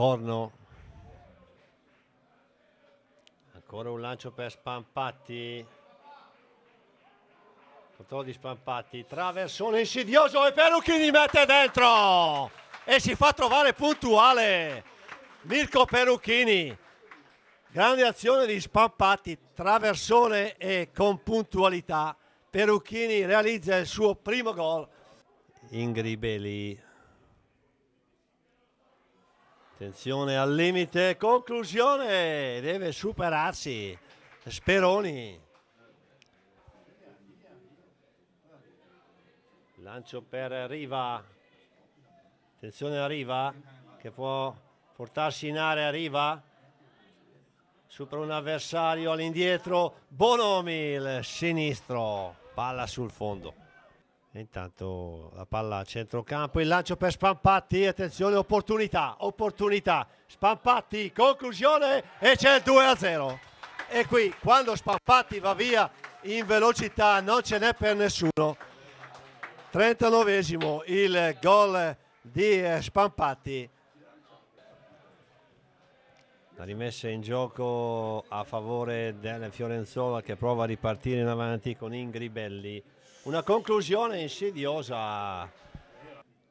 corno. Ancora un lancio per Spampatti. Controllo di Spampatti. Traversone insidioso e Perucchini mette dentro. E si fa trovare puntuale Mirko Perucchini. Grande azione di Spampatti, traversone e con puntualità. Perucchini realizza il suo primo gol. Ingribeli Attenzione al limite, conclusione, deve superarsi Speroni. Lancio per Riva, attenzione a Riva che può portarsi in area, Riva supera un avversario all'indietro, Bonomi il sinistro, palla sul fondo intanto la palla a centrocampo, il lancio per Spampatti, attenzione, opportunità, opportunità, Spampatti, conclusione e c'è il 2 a 0. E qui quando Spampatti va via in velocità non ce n'è per nessuno. 39esimo il gol di eh, Spampatti. La rimessa in gioco a favore del Fiorenzola che prova a ripartire in avanti con Ingri Belli una conclusione insidiosa.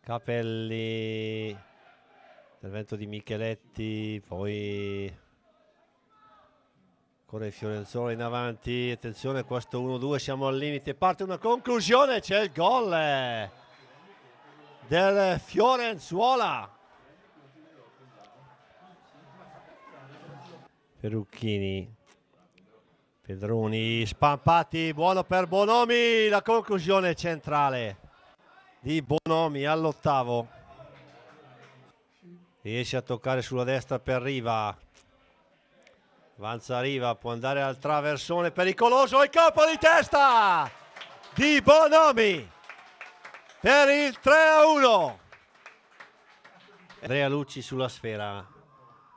Capelli, intervento di Micheletti, poi corre Fiorenzola in avanti, attenzione questo 1-2, siamo al limite, parte una conclusione, c'è il gol eh, del Fiorenzuola. Perucchini Pedroni spampati, buono per Bonomi, la conclusione centrale di Bonomi all'ottavo. Riesce a toccare sulla destra per Riva. Avanza Riva, può andare al traversone pericoloso, il colpo di testa di Bonomi per il 3 a 1. Andrea Lucci sulla sfera,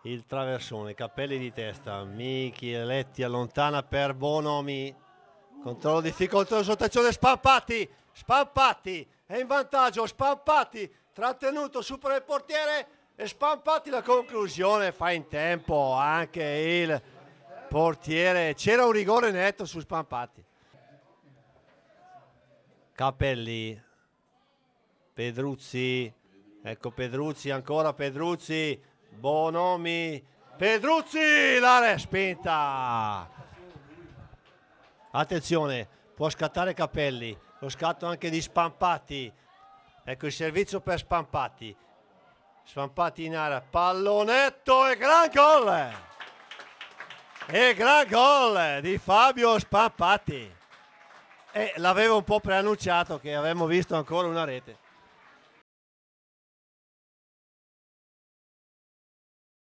il traversone, cappelli di testa, Michi Eletti allontana per Bonomi, controllo difficoltoso, attenzione Spampati, Spampati, è in vantaggio, Spampati, trattenuto, supera il portiere e Spampati la conclusione, fa in tempo anche il portiere, c'era un rigore netto su Spampati. Capelli, Pedruzzi, ecco Pedruzzi ancora, Pedruzzi, Bonomi, Pedruzzi, l'area è spenta. Attenzione, può scattare Capelli, lo scatto anche di Spampati Ecco il servizio per Spampati Spampati in area, pallonetto e gran gol! E gran gol di Fabio Spampati E l'avevo un po' preannunciato che avremmo visto ancora una rete.